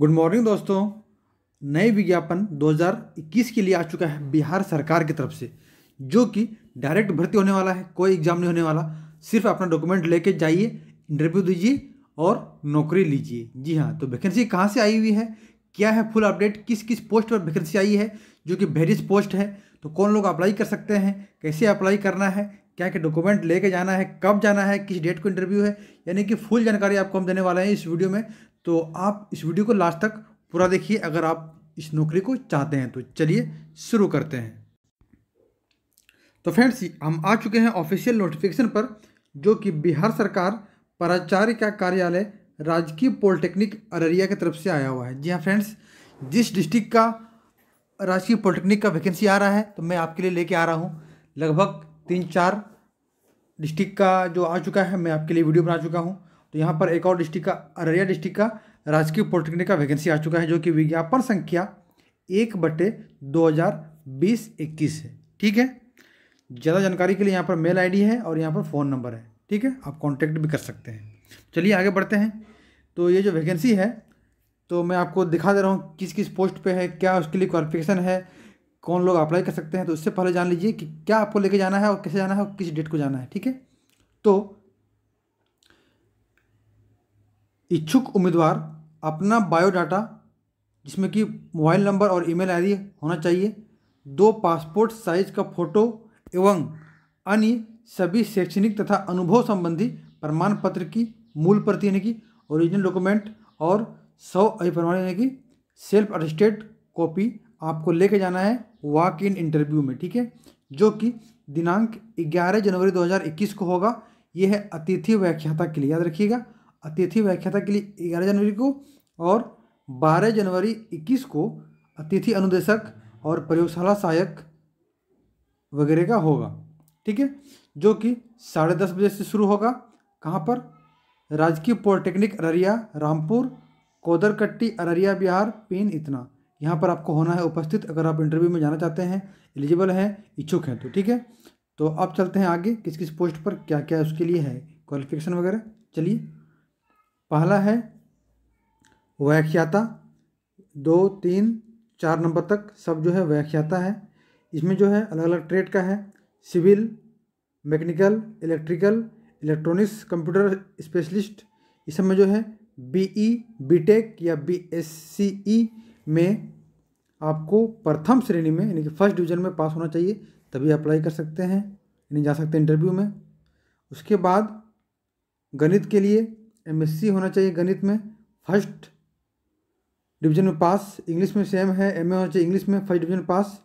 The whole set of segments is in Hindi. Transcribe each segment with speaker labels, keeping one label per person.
Speaker 1: गुड मॉर्निंग दोस्तों नए विज्ञापन 2021 के लिए आ चुका है बिहार सरकार की तरफ से जो कि डायरेक्ट भर्ती होने वाला है कोई एग्ज़ाम नहीं होने वाला सिर्फ अपना डॉक्यूमेंट लेके जाइए इंटरव्यू दीजिए और नौकरी लीजिए जी हाँ तो वैकेंसी कहाँ से आई हुई है क्या है फुल अपडेट किस किस पोस्ट पर वैकेंसी आई है जो कि वेरियस पोस्ट है तो कौन लोग अप्लाई कर सकते हैं कैसे अप्लाई करना है क्या क्या डॉक्यूमेंट लेके जाना है कब जाना है किस डेट को इंटरव्यू है यानी कि फुल जानकारी आपको हम देने वाले हैं इस वीडियो में तो आप इस वीडियो को लास्ट तक पूरा देखिए अगर आप इस नौकरी को चाहते हैं तो चलिए शुरू करते हैं तो फ्रेंड्स हम आ चुके हैं ऑफिशियल नोटिफिकेशन पर जो कि बिहार सरकार प्राचार्य का कार्यालय राजकीय पॉलिटेक्निक अररिया की तरफ से आया हुआ है जी हाँ फ्रेंड्स जिस डिस्ट्रिक्ट का राजकीय पॉलिटेक्निक का वैकेंसी आ रहा है तो मैं आपके लिए लेके आ रहा हूँ लगभग तीन चार डिस्ट्रिक्ट का जो आ चुका है मैं आपके लिए वीडियो बना चुका हूँ तो यहाँ पर एक और डिस्ट्रिक्ट का अररिया डिस्ट्रिक्ट का राजकीय पॉलिटेक्निक का वैकेंसी आ चुका है जो कि विज्ञापन संख्या एक बटे दो हज़ार बीस इक्कीस है ठीक है ज़्यादा जानकारी के लिए यहाँ पर मेल आईडी है और यहाँ पर फ़ोन नंबर है ठीक है आप कांटेक्ट भी कर सकते हैं चलिए आगे बढ़ते हैं तो ये जो वैकेंसी है तो मैं आपको दिखा दे रहा हूँ किस किस पोस्ट पे है क्या उसके लिए क्वालिफिकेशन है कौन लोग अप्लाई कर सकते हैं तो उससे पहले जान लीजिए कि क्या आपको लेके जाना है और कैसे जाना है और किस डेट को जाना है ठीक है तो इच्छुक उम्मीदवार अपना बायोडाटा जिसमें कि मोबाइल नंबर और ईमेल आईडी होना चाहिए दो पासपोर्ट साइज का फ़ोटो एवं अन्य सभी शैक्षणिक तथा अनुभव संबंधी प्रमाण पत्र की मूल प्रति यानी कि ओरिजिनल डॉक्यूमेंट और सौ अभिप्रमाण यानी कि सेल्फ अटेस्टेड कॉपी आपको लेके जाना है वॉक इन इंटरव्यू में ठीक है जो कि दिनांक ग्यारह जनवरी 2021 को होगा यह है अतिथि व्याख्याता के लिए याद रखिएगा अतिथि व्याख्याता के लिए ग्यारह जनवरी को और बारह जनवरी इक्कीस को अतिथि अनुदेशक और प्रयोगशाला सहायक वगैरह का होगा ठीक है जो कि साढ़े दस बजे से शुरू होगा कहाँ पर राजकीय पॉलिटेक्निक अररिया रामपुर कोदरकट्टी अररिया बिहार पिन इतना यहाँ पर आपको होना है उपस्थित अगर आप इंटरव्यू में जाना चाहते हैं एलिजिबल हैं इच्छुक हैं तो ठीक है तो अब चलते हैं आगे किस किस पोस्ट पर क्या क्या उसके लिए है क्वालिफिकेशन वगैरह चलिए पहला है व्याख्याता दो तीन चार नंबर तक सब जो है व्याख्याता है इसमें जो है अलग अलग ट्रेड का है civil mechanical electrical electronics computer specialist इस सब में जो है बीई बीटेक या बीएससीई में आपको प्रथम श्रेणी में यानी कि फर्स्ट डिवीजन में पास होना चाहिए तभी अप्लाई कर सकते हैं यानी जा सकते हैं इंटरव्यू में उसके बाद गणित के लिए एमएससी होना चाहिए गणित में फर्स्ट डिवीजन में पास इंग्लिश में सेम है एमए होना चाहिए इंग्लिश में फर्स्ट डिवीजन पास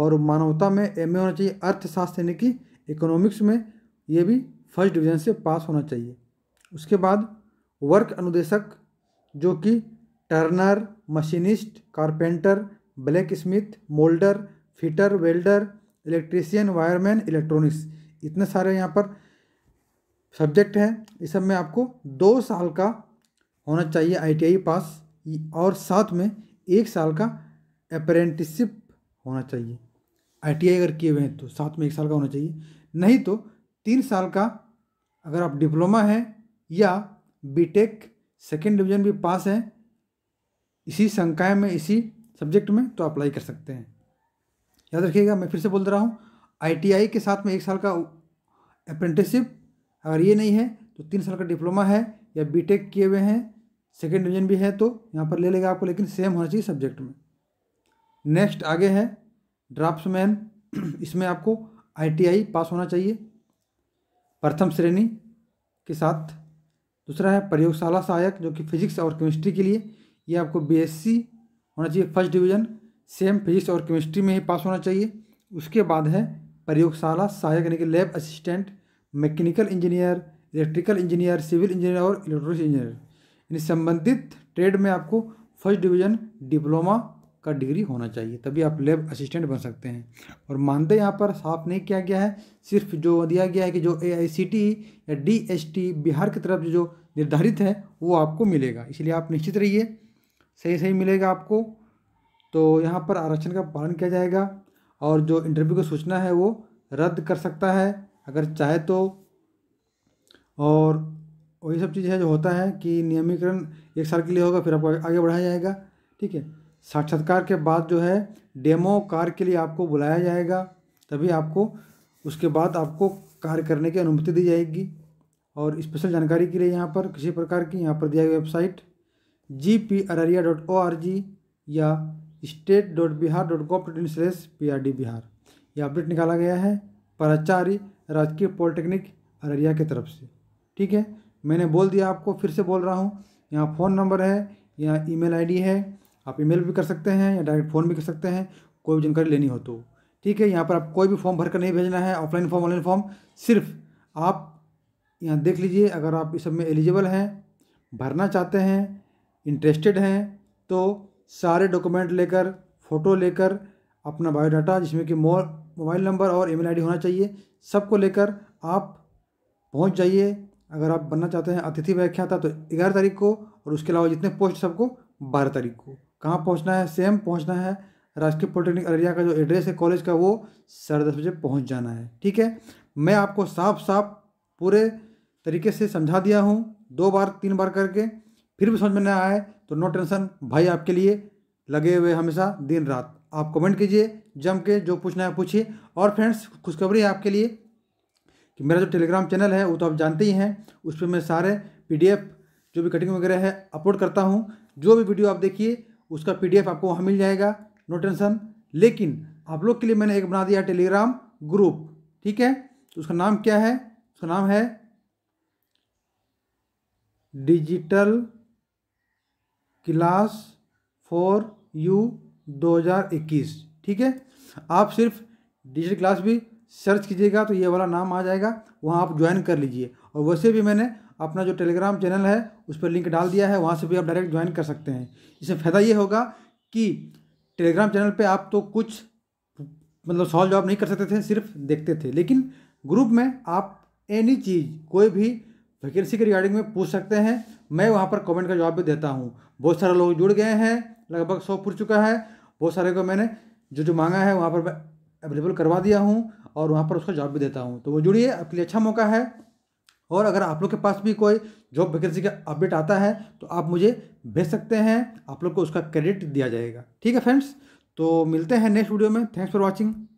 Speaker 1: और मानवता में एमए होना चाहिए अर्थशास्त्र यानी कि इकोनॉमिक्स में ये भी फर्स्ट डिवीजन से पास होना चाहिए उसके बाद वर्क अनुदेशक जो कि turner machinist carpenter blacksmith moulder fitter welder electrician wireman electronics इतने सारे यहाँ पर सब्जेक्ट हैं इस सब में आपको दो साल का होना चाहिए आईटीआई पास और साथ में एक साल का अप्रेंटिसिप होना चाहिए आईटीआई अगर किए हुए हैं तो साथ में एक साल का होना चाहिए नहीं तो तीन साल का अगर आप डिप्लोमा हैं या बीटेक सेकेंड डिवीजन भी पास हैं इसी संकाय में इसी सब्जेक्ट में तो अप्लाई कर सकते हैं याद रखिएगा मैं फिर से बोल रहा हूँ आईटीआई के साथ में एक साल का अप्रेंटिसिप अगर ये नहीं है तो तीन साल का डिप्लोमा है या बी किए हुए हैं सेकेंड डिवीजन भी है तो यहाँ पर ले लेगा आपको लेकिन सेम होना चाहिए सब्जेक्ट में नेक्स्ट आगे है ड्राफ्ट इसमें आपको आईटीआई पास होना चाहिए प्रथम श्रेणी के साथ दूसरा है प्रयोगशाला सहायक जो कि फिजिक्स और केमिस्ट्री के लिए ये आपको बीएससी होना चाहिए फर्स्ट डिवीजन सेम फिजिक्स और केमिस्ट्री में ही पास होना चाहिए उसके बाद है प्रयोगशाला सहायक यानी कि lab assistant mechanical engineer electrical engineer civil engineer और इलेक्ट्रॉनिक्स इंजीनियर इन संबंधित ट्रेड में आपको फर्स्ट डिवीजन डिप्लोमा का डिग्री होना चाहिए तभी आप लैब असिस्टेंट बन सकते हैं और मानदेय यहाँ पर साफ नहीं किया गया है सिर्फ जो दिया गया है कि जो ए या डी बिहार की तरफ जो निर्धारित है वो आपको मिलेगा इसलिए आप निश्चित रहिए सही सही मिलेगा आपको तो यहाँ पर आरक्षण का पालन किया जाएगा और जो इंटरव्यू की सूचना है वो रद्द कर सकता है अगर चाहे तो और वही सब चीज़ है जो होता है कि नियमीकरण एक साल के लिए होगा फिर आपको आगे बढ़ाया जाएगा ठीक है साक्षात्कार के बाद जो है डेमो कार के लिए आपको बुलाया जाएगा तभी आपको उसके बाद आपको कार्य करने की अनुमति दी जाएगी और स्पेशल जानकारी के लिए यहाँ पर किसी प्रकार की यहाँ पर दिया गया website G P Araria dot O R G या state dot Bihar dot gov dot in slash P R D Bihar यह अपडेट निकाला गया है प्राचार्य राजकीय पॉलिटेक्निक अररिया की तरफ से ठीक है मैंने बोल दिया आपको फिर से बोल रहा हूँ यहाँ फ़ोन नंबर है यहाँ ईमेल आईडी है आप ईमेल भी कर सकते हैं या डायरेक्ट फ़ोन भी कर सकते हैं कोई भी जानकारी लेनी हो तो ठीक है यहाँ पर आप कोई भी फॉर्म भर कर नहीं भेजना है ऑफलाइन फॉर्म ऑनलाइन फॉर्म सिर्फ आप यहाँ देख लीजिए अगर आप इस सब में एलिजिबल हैं भरना चाहते हैं इंटरेस्टेड हैं तो सारे डॉक्यूमेंट लेकर फ़ोटो लेकर अपना बायोडाटा जिसमें कि मोबाइल नंबर और ईमेल आईडी होना चाहिए सबको लेकर आप पहुंच जाइए अगर आप बनना चाहते हैं अतिथि व्याख्याता तो ग्यारह तारीख को और उसके अलावा जितने पोस्ट सबको बारह तारीख को कहाँ पहुँचना है सेम पहुँचना है राजकीय पॉलिटेक्निक अररिया का जो एड्रेस है कॉलेज का वो साढ़े दस बजे पहुँच जाना है ठीक है मैं आपको साफ साफ पूरे तरीके से समझा दिया हूँ दो बार तीन बार करके फिर भी समझ में नहीं आए तो नो टेंशन भाई आपके लिए लगे हुए हमेशा दिन रात आप कमेंट कीजिए जम के जो पूछना है पूछिए और फ्रेंड्स खुशखबरी है आपके लिए कि मेरा जो टेलीग्राम चैनल है वो तो आप जानते ही हैं उस पर मैं सारे पीडीएफ जो भी कटिंग वगैरह है अपलोड करता हूँ जो भी वीडियो आप देखिए उसका पीडीएफ आपको वहाँ मिल जाएगा नो टेंशन लेकिन आप लोग के लिए मैंने एक बना दिया टेलीग्राम ग्रुप ठीक है तो उसका नाम क्या है उसका नाम है डिजिटल क्लास फॉर यू 2021 ठीक है आप सिर्फ डिजिटल क्लास भी सर्च कीजिएगा तो ये वाला नाम आ जाएगा वहाँ आप ज्वाइन कर लीजिए और वैसे भी मैंने अपना जो टेलीग्राम चैनल है उस पर लिंक डाल दिया है वहाँ से भी आप डायरेक्ट ज्वाइन कर सकते हैं इससे फ़ायदा ये होगा कि टेलीग्राम चैनल पे आप तो कुछ मतलब सॉल्व जवाब नहीं कर सकते थे सिर्फ देखते थे लेकिन ग्रुप में आप एनी चीज़ कोई भी वैकेंसी के रिगार्डिंग में पूछ सकते हैं मैं वहाँ पर कमेंट का जवाब भी देता हूँ बहुत सारे लोग जुड़ गए हैं लगभग सौ पूछ चुका है बहुत सारे को मैंने जो जो मांगा है वहाँ पर मैं अवेलेबल करवा दिया हूँ और वहाँ पर उसका जॉब भी देता हूँ तो वो जुड़िए आपके लिए अच्छा मौका है और अगर आप लोग के पास भी कोई जॉब वैकेंसी का अपडेट आता है तो आप मुझे भेज सकते हैं आप लोग को उसका क्रेडिट दिया जाएगा ठीक है फ्रेंड्स तो मिलते हैं नेक्स्ट वीडियो में थैंक्स फॉर वॉचिंग